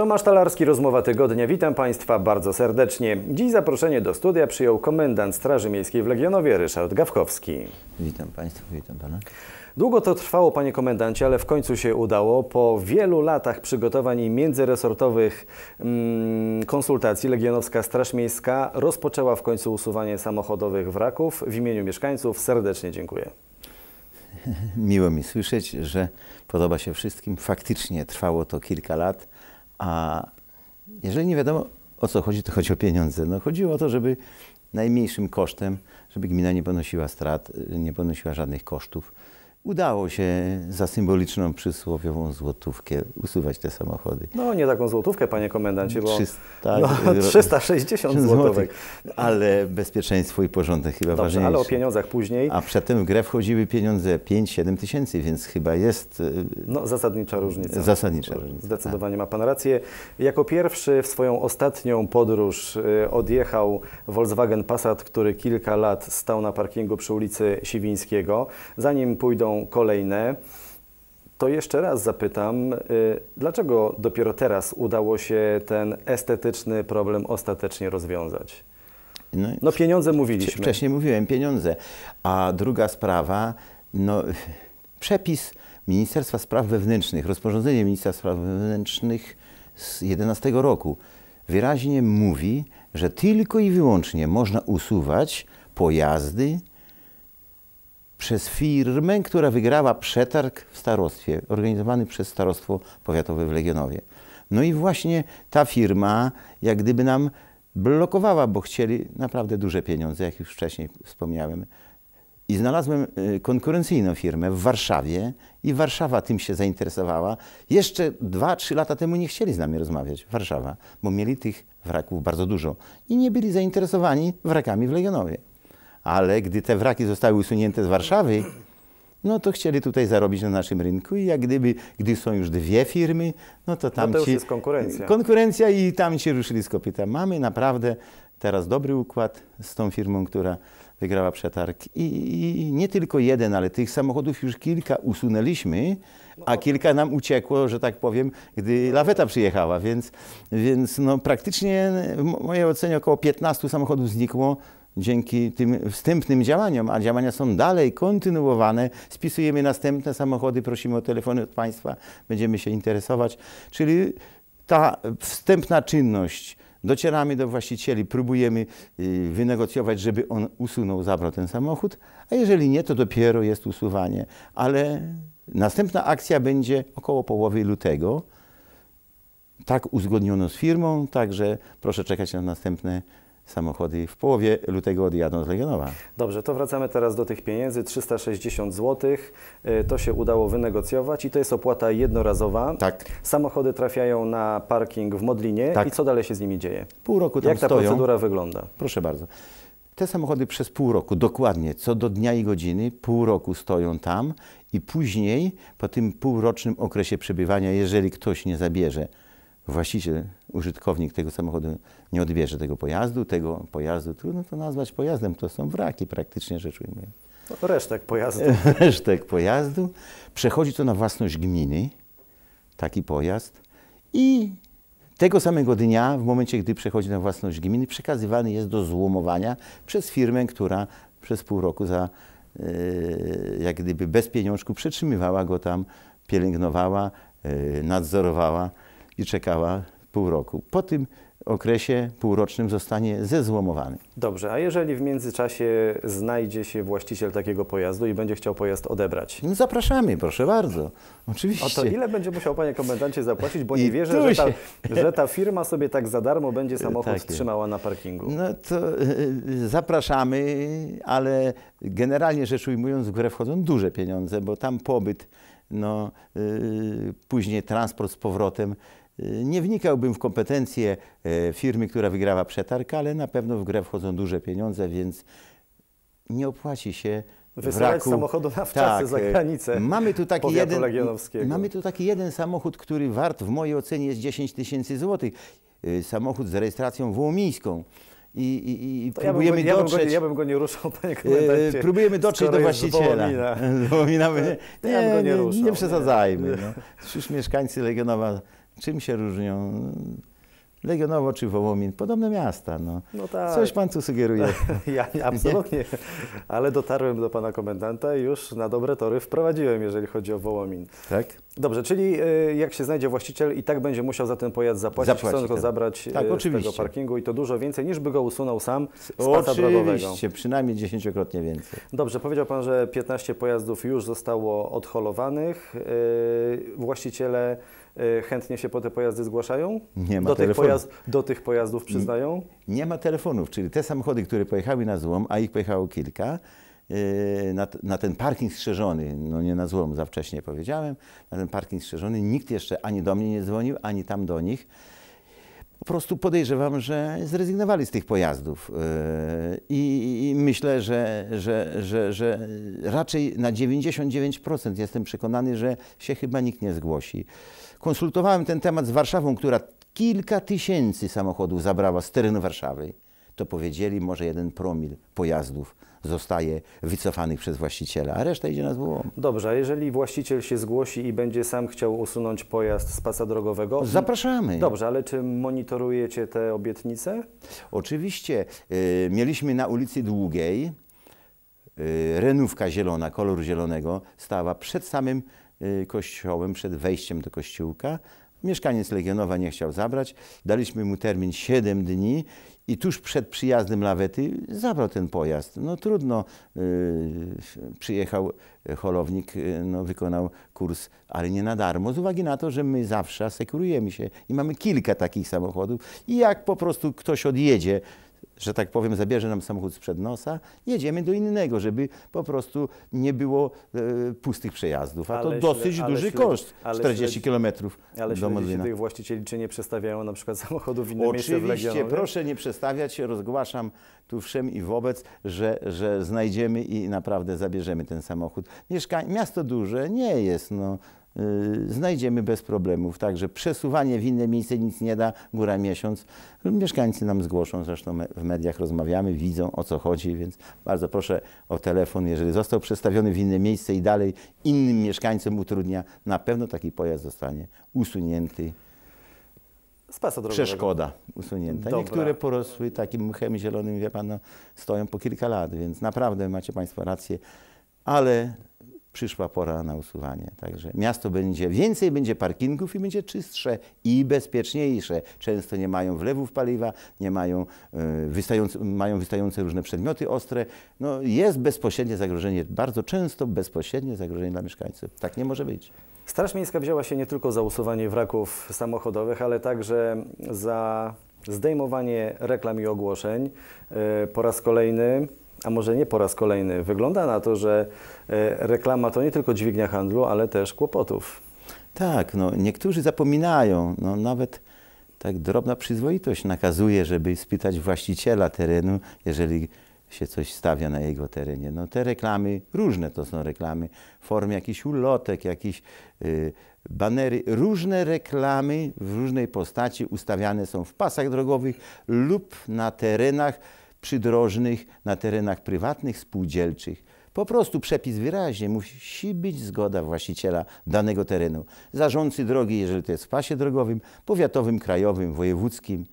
Tomasz Talarski, Rozmowa Tygodnia. Witam Państwa bardzo serdecznie. Dziś zaproszenie do studia przyjął komendant Straży Miejskiej w Legionowie Ryszard Gawkowski. Witam Państwa, witam Pana. Długo to trwało, panie komendancie, ale w końcu się udało. Po wielu latach przygotowań i międzyresortowych mm, konsultacji Legionowska Straż Miejska rozpoczęła w końcu usuwanie samochodowych wraków. W imieniu mieszkańców serdecznie dziękuję. Miło mi słyszeć, że podoba się wszystkim. Faktycznie trwało to kilka lat. A jeżeli nie wiadomo o co chodzi, to chodzi o pieniądze. No, chodziło o to, żeby najmniejszym kosztem, żeby gmina nie ponosiła strat, nie ponosiła żadnych kosztów udało się za symboliczną przysłowiową złotówkę usuwać te samochody. No nie taką złotówkę, panie komendancie, bo 300, tak, no, 360 złotówek. Ale bezpieczeństwo i porządek chyba Dobrze, ważniejsze. ale o pieniądzach później. A przedtem w grę wchodziły pieniądze 5-7 tysięcy, więc chyba jest... Y, no zasadnicza różnica. Zasadnicza różnica. Zdecydowanie tak. ma pan rację. Jako pierwszy w swoją ostatnią podróż y, odjechał Volkswagen Passat, który kilka lat stał na parkingu przy ulicy Siwińskiego. Zanim pójdą kolejne, to jeszcze raz zapytam, y, dlaczego dopiero teraz udało się ten estetyczny problem ostatecznie rozwiązać? No, no pieniądze mówiliśmy. Wcześniej mówiłem pieniądze. A druga sprawa, no przepis Ministerstwa Spraw Wewnętrznych, rozporządzenie Ministerstwa Spraw Wewnętrznych z 11 roku wyraźnie mówi, że tylko i wyłącznie można usuwać pojazdy, przez firmę, która wygrała przetarg w starostwie, organizowany przez starostwo powiatowe w Legionowie. No i właśnie ta firma, jak gdyby nam blokowała, bo chcieli naprawdę duże pieniądze, jak już wcześniej wspomniałem. I znalazłem y, konkurencyjną firmę w Warszawie i Warszawa tym się zainteresowała. Jeszcze 2-3 lata temu nie chcieli z nami rozmawiać, Warszawa, bo mieli tych wraków bardzo dużo i nie byli zainteresowani wrakami w Legionowie ale gdy te wraki zostały usunięte z Warszawy, no to chcieli tutaj zarobić na naszym rynku i jak gdyby, gdy są już dwie firmy, no to tam no to już ci, jest konkurencja. Konkurencja i tam ci ruszyli z kopyta. Mamy naprawdę teraz dobry układ z tą firmą, która wygrała przetarg. I, I, nie tylko jeden, ale tych samochodów już kilka usunęliśmy, no a kilka nam uciekło, że tak powiem, gdy laweta przyjechała, więc, więc no praktycznie w mojej ocenie około 15 samochodów znikło dzięki tym wstępnym działaniom, a działania są dalej kontynuowane, spisujemy następne samochody, prosimy o telefony od Państwa, będziemy się interesować. Czyli ta wstępna czynność, docieramy do właścicieli, próbujemy y, wynegocjować, żeby on usunął, zabrał ten samochód, a jeżeli nie, to dopiero jest usuwanie. Ale następna akcja będzie około połowy lutego. Tak uzgodniono z firmą, także proszę czekać na następne samochody w połowie lutego odjadą z Legionowa. Dobrze, to wracamy teraz do tych pieniędzy. 360 zł e, to się udało wynegocjować i to jest opłata jednorazowa. Tak. Samochody trafiają na parking w Modlinie tak. i co dalej się z nimi dzieje? Pół roku tam Jak ta stoją. procedura wygląda? Proszę bardzo. Te samochody przez pół roku, dokładnie, co do dnia i godziny, pół roku stoją tam i później, po tym półrocznym okresie przebywania, jeżeli ktoś nie zabierze właściciel, użytkownik tego samochodu nie odbierze tego pojazdu, tego pojazdu, trudno to nazwać pojazdem, to są wraki praktycznie rzecz ujmując. No, resztek pojazdu. resztek pojazdu. Przechodzi to na własność gminy, taki pojazd i tego samego dnia, w momencie, gdy przechodzi na własność gminy, przekazywany jest do złomowania przez firmę, która przez pół roku za e, jak gdyby bez pieniążku przetrzymywała go tam, pielęgnowała, e, nadzorowała i czekała pół roku. Po tym okresie półrocznym zostanie zezłomowany. Dobrze, a jeżeli w międzyczasie znajdzie się właściciel takiego pojazdu i będzie chciał pojazd odebrać? No zapraszamy, proszę bardzo. Oczywiście. O to ile będzie musiał panie komendancie zapłacić, bo I nie wierzę, że ta, że ta, firma sobie tak za darmo będzie e, samochód Takie. trzymała na parkingu. No to e, e, zapraszamy, ale generalnie rzecz ujmując w grę wchodzą duże pieniądze, bo tam pobyt, no, później transport z powrotem, Y, nie wnikałbym w kompetencje y, firmy, która wygrała przetarg, ale na pewno w grę wchodzą duże pieniądze, więc nie opłaci się wysyłać samochodu na tak, wczasy tak, za y, granicę. Mamy tu, taki jeden, mamy tu taki jeden samochód, który wart w mojej ocenie jest 10 tysięcy złotych. Samochód z rejestracją wołomińską. I, i, i próbujemy ja go, dotrzeć. Ja bym, go, ja bym go nie ruszał, panie komendancie. próbujemy dotrzeć do właściciela. Wołomina. Wołomina, nie, ja nie, nie, nie przesadzajmy. No. mieszkańcy Legionowa Czym się różnią? Legionowo czy Wołomin, podobne miasta. No. no tak. Coś pan tu sugeruje. ja absolutnie, ale dotarłem do pana komendanta i już na dobre tory wprowadziłem, jeżeli chodzi o Wołomin. Tak? Dobrze, czyli y, jak się znajdzie właściciel i tak będzie musiał za ten pojazd zapłacić, zapłacić chcąc go tak. zabrać y, tak, z oczywiście. tego parkingu i to dużo więcej niż by go usunął sam z pasa Oczywiście, przynajmniej dziesięciokrotnie więcej. Dobrze, powiedział Pan, że 15 pojazdów już zostało odholowanych. Y, właściciele chętnie się po te pojazdy zgłaszają? Nie ma do telefonów. Tych pojazd, do tych pojazdów przyznają? Nie, nie ma telefonów, czyli te samochody, które pojechały na złom, a ich pojechało kilka, Y, na, na, ten parking strzeżony, no nie na złom, za wcześnie powiedziałem, na ten parking strzeżony nikt jeszcze ani do mnie nie dzwonił, ani tam do nich. Po prostu podejrzewam, że zrezygnowali z tych pojazdów y, i, i myślę, że, że, że, że raczej na 99% jestem przekonany, że się chyba nikt nie zgłosi. Konsultowałem ten temat z Warszawą, która kilka tysięcy samochodów zabrała z terenu Warszawy to powiedzieli, może jeden promil pojazdów zostaje wycofanych przez właściciela, a reszta idzie na złom. Dobrze, a jeżeli właściciel się zgłosi i będzie sam chciał usunąć pojazd z pasa drogowego? Zapraszamy. Dobrze, ale czy monitorujecie te obietnice? Oczywiście. Y, mieliśmy na ulicy Długiej y, renówka zielona, kolor zielonego stała przed samym y, kościołem, przed wejściem do kościółka. Mieszkaniec Legionowa nie chciał zabrać. Daliśmy mu termin 7 dni i tuż przed przyjazdem lawety zabrał ten pojazd. No trudno, yy, przyjechał holownik, yy, no, wykonał kurs, ale nie na darmo, z uwagi na to, że my zawsze asekurujemy się i mamy kilka takich samochodów i jak po prostu ktoś odjedzie że tak powiem, zabierze nam samochód sprzed nosa, jedziemy do innego, żeby po prostu nie było e, pustych przejazdów. A ale to śled, dosyć duży śled, koszt, 40 kilometrów do Modlina. tych właścicieli, czy nie przestawiają na przykład samochodów w inne Oczywiście, miejsce w proszę nie przestawiać, rozgłaszam tu wszem i wobec, że, że znajdziemy i naprawdę zabierzemy ten samochód. Mieszka miasto duże nie jest, no Y, znajdziemy bez problemów. Także przesuwanie w inne miejsce nic nie da, góra miesiąc. Mieszkańcy nam zgłoszą, zresztą w mediach rozmawiamy, widzą o co chodzi, więc bardzo proszę o telefon. Jeżeli został przestawiony w inne miejsce i dalej innym mieszkańcom utrudnia, na pewno taki pojazd zostanie usunięty. Z pasa drogowego. Przeszkoda usunięta. Dobra. Niektóre porosły takim mchem zielonym, wie pan, no, stoją po kilka lat, więc naprawdę macie państwo rację, ale przyszła pora na usuwanie. Także miasto będzie więcej, będzie parkingów i będzie czystsze i bezpieczniejsze. Często nie mają wlewów paliwa, nie mają, y, wystające, mają wystające różne przedmioty ostre. No, jest bezpośrednie zagrożenie, bardzo często bezpośrednie zagrożenie dla mieszkańców. Tak nie może być. Straż Miejska wzięła się nie tylko za usuwanie wraków samochodowych, ale także za zdejmowanie reklam i ogłoszeń. Y, po raz kolejny a może nie po raz kolejny, wygląda na to, że e, reklama to nie tylko dźwignia handlu, ale też kłopotów. Tak, no, niektórzy zapominają, no, nawet tak drobna przyzwoitość nakazuje, żeby spytać właściciela terenu, jeżeli się coś stawia na jego terenie. No te reklamy, różne to są reklamy, formie jakichś ulotek, jakieś y, banery, różne reklamy w różnej postaci ustawiane są w pasach drogowych lub na terenach, przydrożnych na terenach prywatnych, spółdzielczych. Po prostu przepis wyraźnie, musi być zgoda właściciela danego terenu. Zarządcy drogi, jeżeli to jest w pasie drogowym, powiatowym, krajowym, wojewódzkim,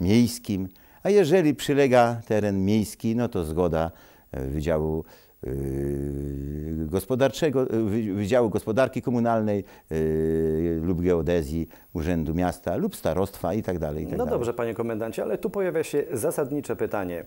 miejskim. A jeżeli przylega teren miejski, no to zgoda e, Wydziału Yy, gospodarczego, yy, Wydziału Gospodarki Komunalnej yy, lub Geodezji Urzędu Miasta lub Starostwa itd. Tak itd. Tak no dobrze, panie komendancie, ale tu pojawia się zasadnicze pytanie.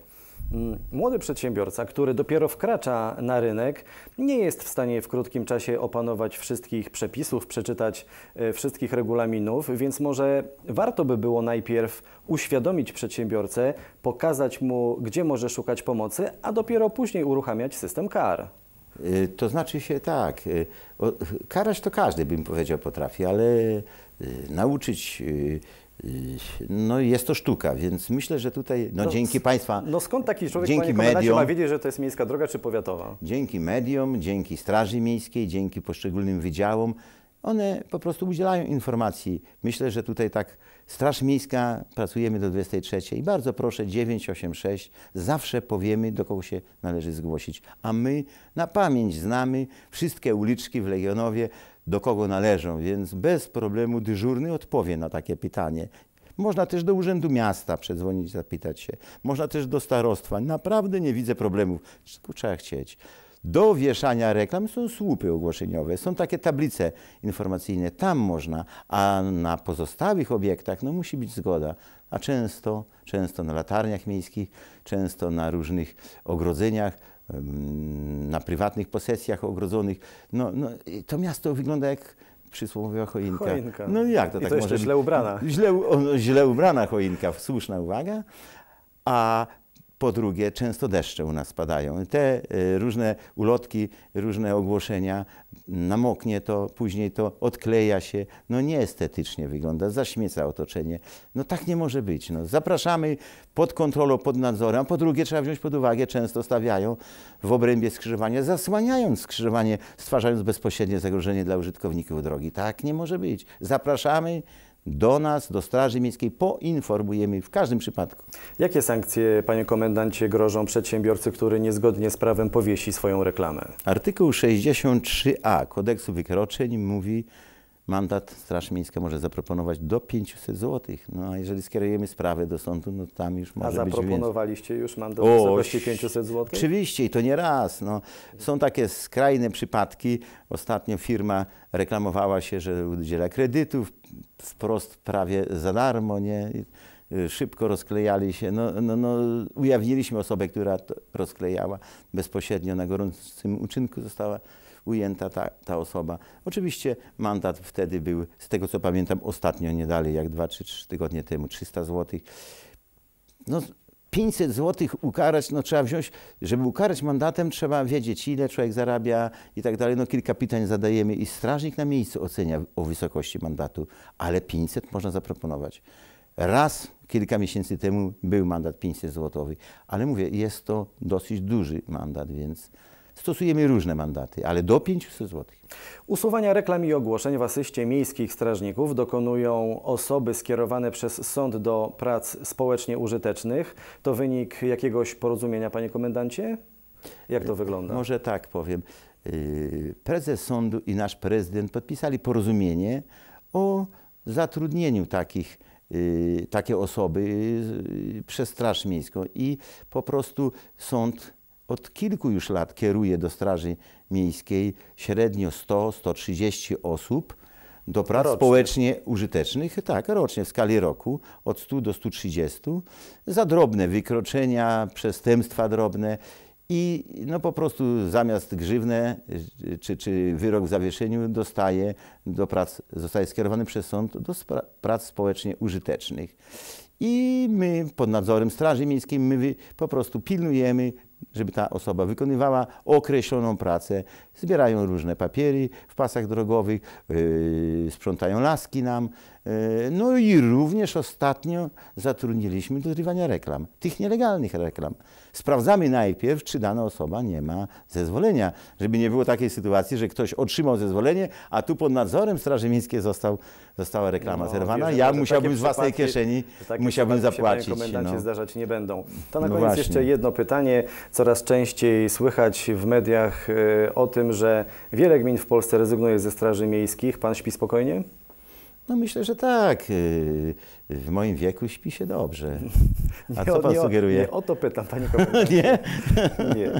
Mm, młody przedsiębiorca, który dopiero wkracza na rynek, nie jest w stanie w krótkim czasie opanować wszystkich przepisów, przeczytać e, wszystkich regulaminów, więc może warto by było najpierw uświadomić przedsiębiorcę, pokazać mu, gdzie może szukać pomocy, a dopiero później uruchamiać system kar. E, to znaczy się tak, e, karać to każdy, bym powiedział, potrafi, ale nauczyć no jest to sztuka, więc myślę, że tutaj, no, no dzięki Państwa... No skąd taki człowiek, dzięki panie mediom, ma wiedzieć, że to jest miejska droga czy powiatowa? Dzięki mediom, dzięki Straży Miejskiej, dzięki poszczególnym wydziałom, one po prostu udzielają informacji. Myślę, że tutaj tak Straż Miejska, pracujemy do 23 i bardzo proszę 986, zawsze powiemy do kogo się należy zgłosić. A my na pamięć znamy wszystkie uliczki w Legionowie, do kogo należą, więc bez problemu dyżurny odpowie na takie pytanie. Można też do Urzędu Miasta przedzwonić, zapytać się. Można też do starostwa. Naprawdę nie widzę problemów. Wszystko trzeba chcieć. Do wieszania reklam są słupy ogłoszeniowe, są takie tablice informacyjne, tam można, a na pozostałych obiektach no, musi być zgoda. A często, często na latarniach miejskich, często na różnych ogrodzeniach na prywatnych posesjach ogrodzonych. No, no, to miasto wygląda jak przysłowiowa choinka. choinka. No jak to I tak to może źle ubrana. Źle, no, źle ubrana choinka, słuszna uwaga. A po drugie, często deszcze u nas padają. Te y, różne ulotki, różne ogłoszenia, namoknie to, później to odkleja się. No nieestetycznie wygląda, zaśmieca otoczenie. No tak nie może być. No, zapraszamy pod kontrolą, pod nadzorem. Po drugie, trzeba wziąć pod uwagę, często stawiają w obrębie skrzyżowania, zasłaniając skrzyżowanie, stwarzając bezpośrednie zagrożenie dla użytkowników drogi. Tak nie może być. Zapraszamy do nas, do Straży Miejskiej, poinformujemy w każdym przypadku. Jakie sankcje, panie komendancie, grożą przedsiębiorcy, który niezgodnie z prawem powiesi swoją reklamę? Artykuł 63a kodeksu wykroczeń mówi, mandat Straż Miejska może zaproponować do 500 zł. No a jeżeli skierujemy sprawę do sądu, no tam już może a być A zaproponowaliście już mandat w wysokości 500 zł? Oczywiście i to nie raz. No. Są takie skrajne przypadki. Ostatnio firma reklamowała się, że udziela kredytów wprost prawie za darmo, nie? Y, szybko rozklejali się. No, no, no, ujawniliśmy osobę, która to rozklejała. Bezpośrednio na gorącym uczynku została ujęta ta, ta osoba. Oczywiście mandat wtedy był, z tego co pamiętam, ostatnio nie dalej, jak 2-3 tygodnie temu, 300 zł. No, 500 zł ukarać, no trzeba wziąć, żeby ukarać mandatem, trzeba wiedzieć, ile człowiek zarabia i tak dalej. No kilka pytań zadajemy i strażnik na miejscu ocenia o wysokości mandatu, ale 500 można zaproponować. Raz kilka miesięcy temu był mandat 500 zł, ale mówię, jest to dosyć duży mandat, więc Stosujemy różne mandaty, ale do 500 zł. Usuwania reklam i ogłoszeń w asyście miejskich strażników dokonują osoby skierowane przez sąd do prac społecznie użytecznych. To wynik jakiegoś porozumienia, panie komendancie? Jak to wygląda? Może tak powiem. Y, prezes sądu i nasz prezydent podpisali porozumienie o zatrudnieniu takich, y, takie osoby y, przez Straż Miejską i po prostu sąd od kilku już lat kieruje do Straży Miejskiej średnio 100-130 osób do prac rocznie. społecznie użytecznych, tak, rocznie w skali roku od 100 do 130 za drobne wykroczenia, przestępstwa drobne i no po prostu zamiast grzywnę czy, czy wyrok w zawieszeniu dostaje do prac, zostaje skierowany przez sąd do prac społecznie użytecznych. I my pod nadzorem Straży Miejskiej my po prostu pilnujemy, żeby ta osoba wykonywała określoną pracę. Zbierają różne papiery w pasach drogowych, yy, sprzątają laski nam, E, no i również ostatnio zatrudniliśmy do zrywania reklam, tych nielegalnych reklam. Sprawdzamy najpierw, czy dana osoba nie ma zezwolenia, żeby nie było takiej sytuacji, że ktoś otrzymał zezwolenie, a tu pod nadzorem Straży Miejskiej został, została reklama no, zerwana. Wierzę, ja musiałbym z własnej kieszeni musiałbym zapłacić. Się, komendancie, no. zdarzać nie będą. To na no koniec właśnie. jeszcze jedno pytanie. Coraz częściej słychać w mediach e, o tym, że wiele gmin w Polsce rezygnuje ze Straży Miejskich. Pan śpi spokojnie? No myślę, że tak. Y, w moim wieku śpi się dobrze. A nie, co pan nie, sugeruje? Nie o to pytam, panie komentarzu. nie? nie.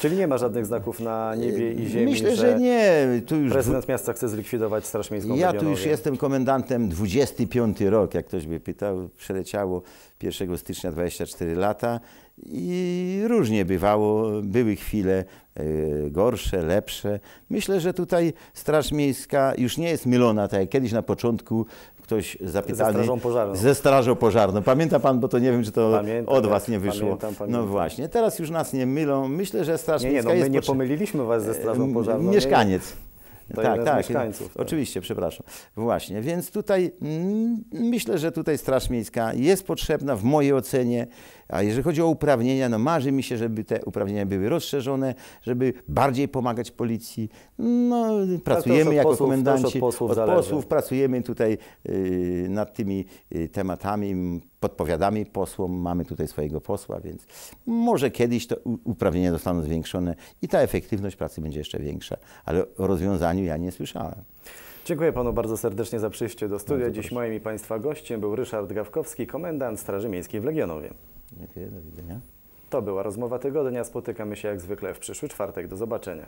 Czyli nie ma żadnych znaków na niebie i ziemi, Myślę, że, że nie. Tu już prezydent miasta chce zlikwidować Straż Miejską Ja tu już jestem komendantem 25 rok, jak ktoś by pytał. Przeleciało 1 stycznia 24 lata i różnie bywało. Były chwile e, gorsze, lepsze. Myślę, że tutaj Straż Miejska już nie jest mylona, tak jak kiedyś na początku ktoś zapytany... Ze strażą pożarną. Ze strażą pożarną. Pamięta pan, bo to nie wiem, czy to pamiętam, od tak. was nie wyszło. Pamiętam, pamiętam. No właśnie, teraz już nas nie mylą. Myślę, że straż nie, nie, no, my nie pomyliliśmy was ze strażą e, pożarną. Mieszkaniec. To tak, tak. Mieszkańców, tak. Oczywiście, przepraszam. Właśnie, więc tutaj mm, myślę, że tutaj Straż Miejska jest potrzebna w mojej ocenie, a jeżeli chodzi o uprawnienia, no marzy mi się, żeby te uprawnienia były rozszerzone, żeby bardziej pomagać policji. No, pracujemy jako posłów, komendanci, od posłów, od posłów pracujemy tutaj y, nad tymi y, tematami, podpowiadamy posłom, mamy tutaj swojego posła, więc może kiedyś to uprawnienia zostaną zwiększone i ta efektywność pracy będzie jeszcze większa, ale o rozwiązaniu ja nie słyszałem. Dziękuję panu bardzo serdecznie za przyjście do studia. Dziś moim i państwa gościem był Ryszard Gawkowski, komendant Straży Miejskiej w Legionowie. Dziękuję, do widzenia. To była rozmowa tygodnia. Spotykamy się jak zwykle w przyszły czwartek. Do zobaczenia.